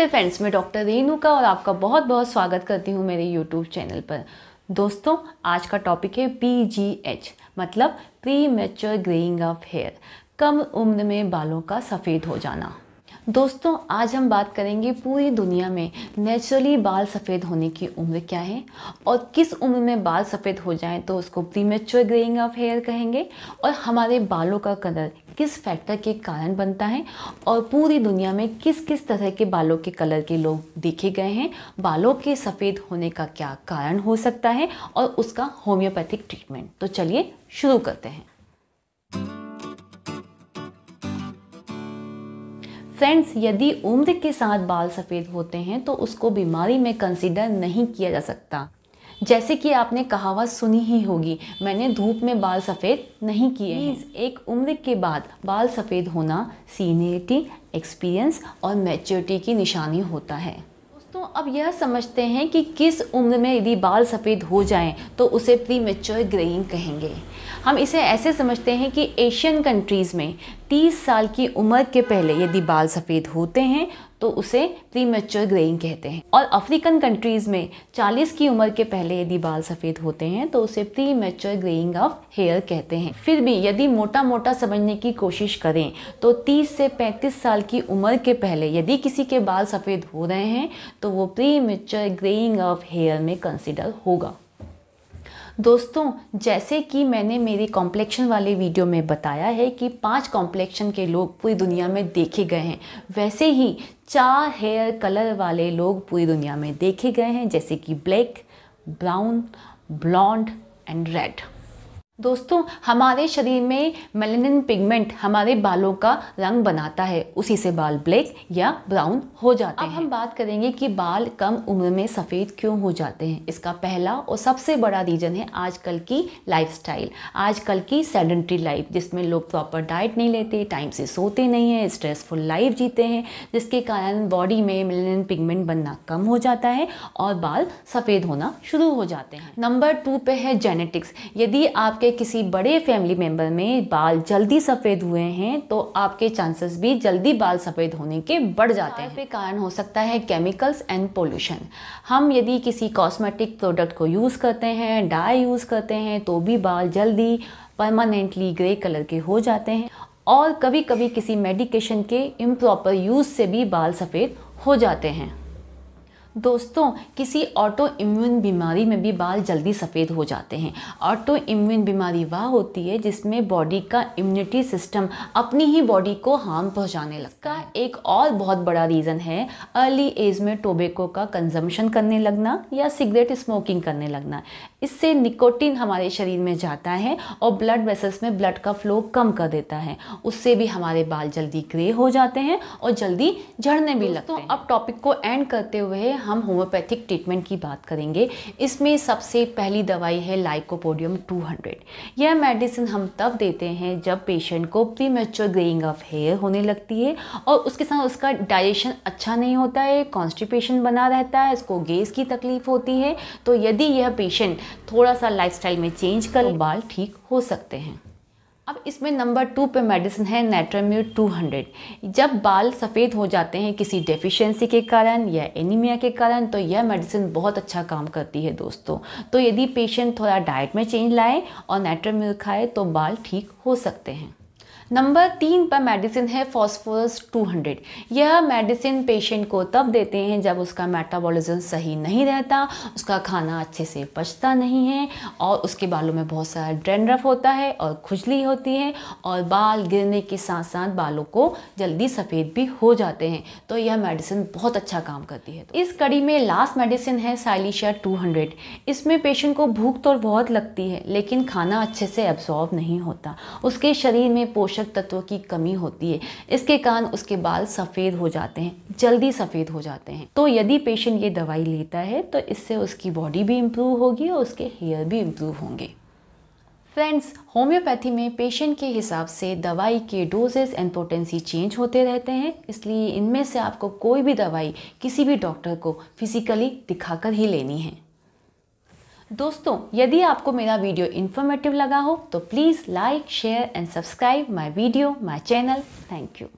नमस्ते फ्रेंड्स मैं डॉक्टर रेनू का और आपका बहुत बहुत स्वागत करती हूँ मेरे यूट्यूब चैनल पर दोस्तों आज का टॉपिक है पी जी एच मतलब premature greying of hair कम उम्र में बालों का सफ़ेद हो जाना दोस्तों आज हम बात करेंगे पूरी दुनिया में नेचुरली बाल सफ़ेद होने की उम्र क्या है और किस उम्र में बाल सफ़ेद हो जाएं तो उसको प्रीमेच्योर ग्रेइंग ऑफ हेयर कहेंगे और हमारे बालों का कलर किस फैक्टर के कारण बनता है और पूरी दुनिया में किस किस तरह के बालों के कलर के लोग देखे गए हैं बालों के सफ़ेद होने का क्या कारण हो सकता है और उसका होम्योपैथिक ट्रीटमेंट तो चलिए शुरू करते हैं फ्रेंड्स यदि उम्र के साथ बाल सफ़ेद होते हैं तो उसको बीमारी में कंसिडर नहीं किया जा सकता जैसे कि आपने कहावत सुनी ही होगी मैंने धूप में बाल सफ़ेद नहीं किए हैं एक उम्र के बाद बाल सफ़ेद होना सीनियरिटी एक्सपीरियंस और मैच्योरिटी की निशानी होता है दोस्तों अब यह समझते हैं कि किस उम्र में यदि बाल सफ़ेद हो जाएं तो उसे प्री मेच्योर ग्रेइंग कहेंगे हम इसे ऐसे समझते हैं कि एशियन कंट्रीज़ में तीस साल की उम्र के पहले यदि बाल सफ़ेद होते हैं तो उसे प्री मेच्योर ग्रेइंग कहते हैं और अफ्रीकन कंट्रीज़ में 40 की उम्र के पहले यदि बाल सफ़ेद होते हैं तो उसे premature greying of hair कहते हैं फिर भी यदि मोटा मोटा समझने की कोशिश करें तो 30 से 35 साल की उम्र के पहले यदि किसी के बाल सफ़ेद हो रहे हैं तो वो premature greying of hair में कंसिडर होगा दोस्तों जैसे कि मैंने मेरी कॉम्प्लेक्शन वाले वीडियो में बताया है कि पांच कॉम्प्लेक्शन के लोग पूरी दुनिया में देखे गए हैं वैसे ही चार हेयर कलर वाले लोग पूरी दुनिया में देखे गए हैं जैसे कि black brown blonde and red दोस्तों हमारे शरीर में मेलेनिन पिगमेंट हमारे बालों का रंग बनाता है उसी से बाल ब्लैक या ब्राउन हो जाते अब है। हम बात करेंगे कि बाल कम उम्र में सफ़ेद क्यों हो जाते हैं इसका पहला और सबसे बड़ा रीज़न है आजकल की लाइफस्टाइल आजकल की सेडेंट्री लाइफ जिसमें लोग प्रॉपर डाइट नहीं लेते टाइम से सोते नहीं हैं स्ट्रेसफुल लाइफ जीते हैं जिसके कारण बॉडी में मेलेनिन पिगमेंट बनना कम हो जाता है और बाल सफ़ेद होना शुरू हो जाते हैं नंबर टू पे है जेनेटिक्स यदि आपके आपके किसी बड़े फैमिली मेंबर में बाल जल्दी सफ़ेद हुए हैं तो आपके चांसेस भी जल्दी बाल सफ़ेद होने के बढ़ जाते हैं कारण हो सकता है केमिकल्स एंड पोल्यूशन हम यदि किसी कॉस्मेटिक प्रोडक्ट को यूज़ करते हैं डाई यूज़ करते हैं तो भी बाल जल्दी परमानेंटली ग्रे कलर के हो जाते हैं और कभी कभी किसी मेडिकेशन के इम्प्रॉपर यूज़ से भी बाल सफ़ेद हो जाते हैं दोस्तों किसी ऑटो इम्यून बीमारी में भी बाल जल्दी सफ़ेद हो जाते हैं ऑटो इम्यून बीमारी वह होती है जिसमें बॉडी का इम्यूनिटी सिस्टम अपनी ही बॉडी को हार्म पहुंचाने लगता है एक और बहुत बड़ा रीज़न है अर्ली एज में टोबेको का कंजम्पशन करने लगना या सिगरेट स्मोकिंग करने लगना इससे निकोटिन हमारे शरीर में जाता है और ब्लड वेसल्स में ब्लड का फ्लो कम कर देता है उससे भी हमारे बाल जल्दी ग्रे हो जाते हैं और जल्दी झड़ने भी लगते हैं अब टॉपिक को एंड करते हुए हम होम्योपैथिक ट्रीटमेंट की बात करेंगे इसमें सबसे पहली दवाई है लाइकोपोडियम 200 यह मेडिसिन हम तब देते हैं जब पेशेंट को premature greying of hair होने लगती है और उसके साथ उसका डाइजेशन अच्छा नहीं होता है कॉन्स्टिपेशन बना रहता है उसको गेस की तकलीफ होती है तो यदि यह पेशेंट थोड़ा सा लाइफस्टाइल में चेंज कर oh. बाल ठीक हो सकते हैं अब इसमें नंबर टू पे मेडिसिन है नेट्राम्यूर 200 जब बाल सफ़ेद हो जाते हैं किसी डेफिशिएंसी के कारण या एनीमिया के कारण तो यह मेडिसिन बहुत अच्छा काम करती है दोस्तों तो यदि पेशेंट थोड़ा डाइट में चेंज लाए और नेट्राम्यूर खाए तो बाल ठीक हो सकते हैं नंबर तीन पर मेडिसिन है फॉस्फोरस 200 यह मेडिसिन पेशेंट को तब देते हैं जब उसका मेटाबॉलिज्म सही नहीं रहता उसका खाना अच्छे से पचता नहीं है और उसके बालों में बहुत सारा ड्रेनरफ होता है और खुजली होती है और बाल गिरने के साथ साथ बालों को जल्दी सफ़ेद भी हो जाते हैं तो यह मेडिसिन बहुत अच्छा काम करती है तो इस कड़ी में लास्ट मेडिसिन है साइलिशा 200 इसमें पेशेंट को भूख तो बहुत लगती है लेकिन खाना अच्छे से एब्जॉर्ब नहीं होता उसके शरीर में पोषण पोषक तत्वों की कमी होती है इसके कारण उसके बाल सफ़ेद हो जाते हैं जल्दी सफ़ेद हो जाते हैं तो यदि पेशेंट ये दवाई लेता है तो इससे उसकी बॉडी भी इम्प्रूव होगी और उसके हेयर भी इम्प्रूव होंगे फ्रेंड्स होम्योपैथी में पेशेंट के हिसाब से दवाई के डोजेस एंड पोटेंसी चेंज होते रहते हैं इसलिए इनमें से आपको कोई भी दवाई किसी भी डॉक्टर को फिजिकली दिखाकर ही लेनी है दोस्तों यदि आपको मेरा वीडियो इन्फॉर्मेटिव लगा हो तो please like share and subscribe my video my channel thank you